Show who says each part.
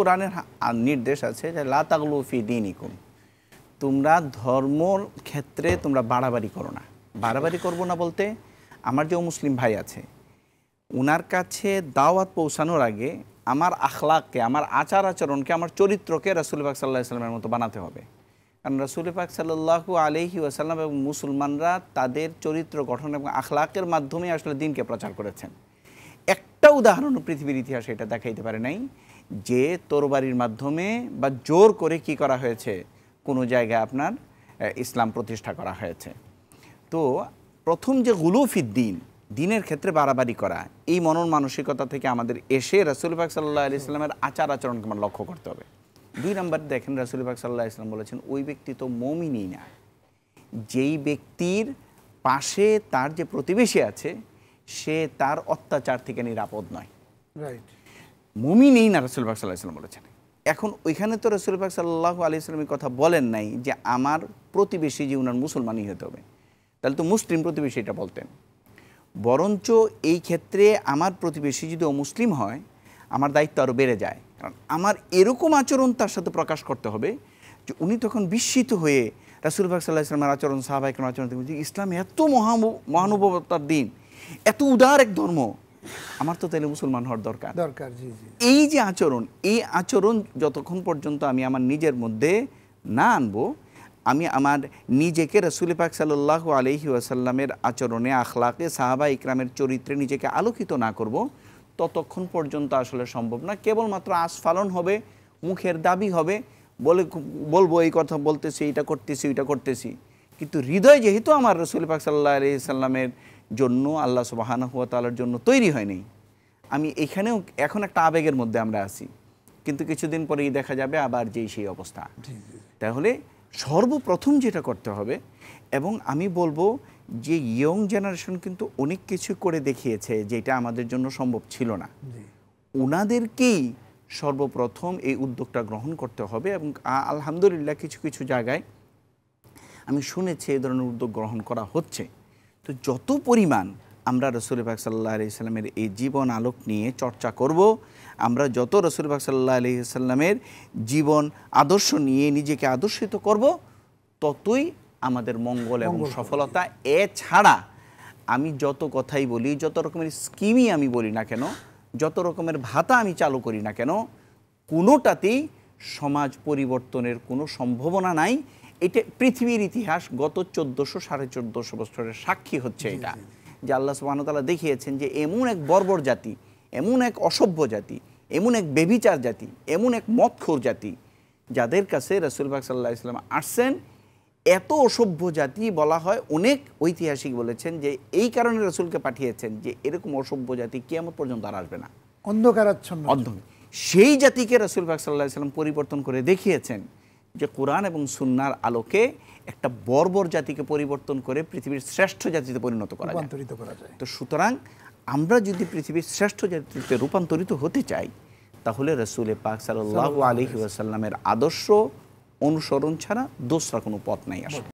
Speaker 1: কোরআনের নির্দেশ আছে যে লাতাগলুফি দিনিকুম তোমরা ধর্মর ক্ষেত্রে তোমরা বাড়াবাড়ি করো না বাড়াবাড়ি করবো না বলতে আমার যে মুসলিম ভাই আছে ওনার কাছে দাওয়াত পৌঁছানোর আগে আমার আখলাককে আমার আচার আচরণকে আমার চরিত্রকে রাসুল পাক সাল্লাহ সাল্লামের মতো বানাতে হবে কারণ রাসুল পাক সাল্লাহু আলহি আসাল্লাম এবং মুসলমানরা তাদের চরিত্র গঠন এবং আখলাকের মাধ্যমে আসলে দিনকে প্রচার করেছেন একটা উদাহরণ পৃথিবীর ইতিহাসে এটা দেখাইতে পারে নাই যে তোরবারির মাধ্যমে বা জোর করে কি করা হয়েছে কোনো জায়গায় আপনার ইসলাম প্রতিষ্ঠা করা হয়েছে তো প্রথম যে গুলুফিদ্দিন দিনের ক্ষেত্রে বাড়াবাড়ি করা এই মনন মানসিকতা থেকে আমাদের এসে রাসুলবাগ সাল্লাহ আলি ইসলামের আচার আচরণকে আমার লক্ষ্য করতে হবে দুই নম্বর দেখেন রাসুলবাগ সাল্লাহ ইসলাম বলেছেন ওই ব্যক্তি তো মমিনই না যেই ব্যক্তির পাশে তার যে প্রতিবেশী আছে সে তার অত্যাচার থেকে নিরাপদ নয় রাইট মুমিনেই না রসুল পাক সাল্লাহ সাল্লাম বলেছেন এখন ওইখানে তো রসুল পাক সাল্লাহ আলি ইসলামের কথা বলেন নাই যে আমার প্রতিবেশী যে উনার মুসলমানই হতে হবে তাহলে তো মুসলিম প্রতিবেশী এটা বলতেন বরঞ্চ এই ক্ষেত্রে আমার প্রতিবেশী যদি অমুসলিম হয় আমার দায়িত্ব আরও বেড়ে যায় কারণ আমার এরকম আচরণ তার সাথে প্রকাশ করতে হবে যে উনি তখন বিস্মিত হয়ে রাসুল ভাগ সাল্লাহ ইসলামের আচরণ সাহাবাহিক আচরণ ইসলাম এত মহানুভবতার দিন এত উদার এক ধর্ম আমার তো তাহলে মুসলমান হওয়ার দরকার দরকার এই যে আচরণ এই আচরণ যতক্ষণ পর্যন্ত আমি আমার নিজের মধ্যে না আনবো আমি আমার নিজেকে রসুল পাক সাল্লাহ আলহি আসাল্লামের আচরণে আখলাকে সাহাবা ইকরামের চরিত্রে নিজেকে আলোকিত না করব ততক্ষণ পর্যন্ত আসলে সম্ভব না কেবলমাত্র আস্ফালন হবে মুখের দাবি হবে বলে বলবো এই কথা বলতেছি এটা করতেছি ওইটা করতেছি কিন্তু হৃদয় যেহেতু আমার রসুল পাক সাল্লাহ আলি সাল্লামের জন্য আল্লাহ সুবাহানা হুয়া তালার জন্য তৈরি হয়নি আমি এখানেও এখন একটা আবেগের মধ্যে আমরা আছি কিন্তু কিছুদিন পরেই দেখা যাবে আবার যেই সেই অবস্থা তাহলে সর্বপ্রথম যেটা করতে হবে এবং আমি বলবো যে ইয়ং জেনারেশন কিন্তু অনেক কিছু করে দেখিয়েছে যেটা আমাদের জন্য সম্ভব ছিল না ওনাদেরকেই সর্বপ্রথম এই উদ্যোগটা গ্রহণ করতে হবে এবং আলহামদুলিল্লাহ কিছু কিছু জায়গায় আমি শুনেছি এই ধরনের উদ্যোগ গ্রহণ করা হচ্ছে তো যত পরিমাণ আমরা রসুল ভাগ সাল্লাহ আলি সাল্লামের এই জীবন আলোক নিয়ে চর্চা করব আমরা যত রসুল ভাগ সাল্লাহ আলি সাল্লামের জীবন আদর্শ নিয়ে নিজেকে আদর্শিত করব ততই আমাদের মঙ্গল এবং সফলতা এছাড়া আমি যত কথাই বলি যত রকমের স্কিমই আমি বলি না কেন যত রকমের ভাতা আমি চালু করি না কেন কোনোটাতেই সমাজ পরিবর্তনের কোনো সম্ভাবনা নাই এটা পৃথিবীর ইতিহাস গত চোদ্দশো সাড়ে চোদ্দশো বছরের সাক্ষী হচ্ছে এটা যে আল্লাহ সুবাহতালা দেখিয়েছেন যে এমন এক বর্বর জাতি এমন এক অসভ্য জাতি এমন এক বেবিচার জাতি এমন এক মৎখোর জাতি যাদের কাছে রসুলবাগ সাল্লাহ ইসলাম আসছেন এত অসভ্য জাতি বলা হয় অনেক ঐতিহাসিক বলেছেন যে এই কারণে রসুলকে পাঠিয়েছেন যে এরকম অসভ্য জাতি কেমন পর্যন্ত আর আসবে না অন্ধকারাচ্ছন্ন সেই জাতিকে রসুলবাগ সাল্লাহ ইসলাম পরিবর্তন করে দেখিয়েছেন যে কোরআন এবং সুন্নার আলোকে একটা বর্বর জাতিকে পরিবর্তন করে পৃথিবীর শ্রেষ্ঠ জাতিতে পরিণত করা যায় তো সুতরাং আমরা যদি পৃথিবীর শ্রেষ্ঠ জাতিতে রূপান্তরিত হতে চাই তাহলে রসুলে পাক সাল আলহি আসাল্লামের আদর্শ অনুসরণ ছাড়া দোসরা কোনো পথ নাই আসলে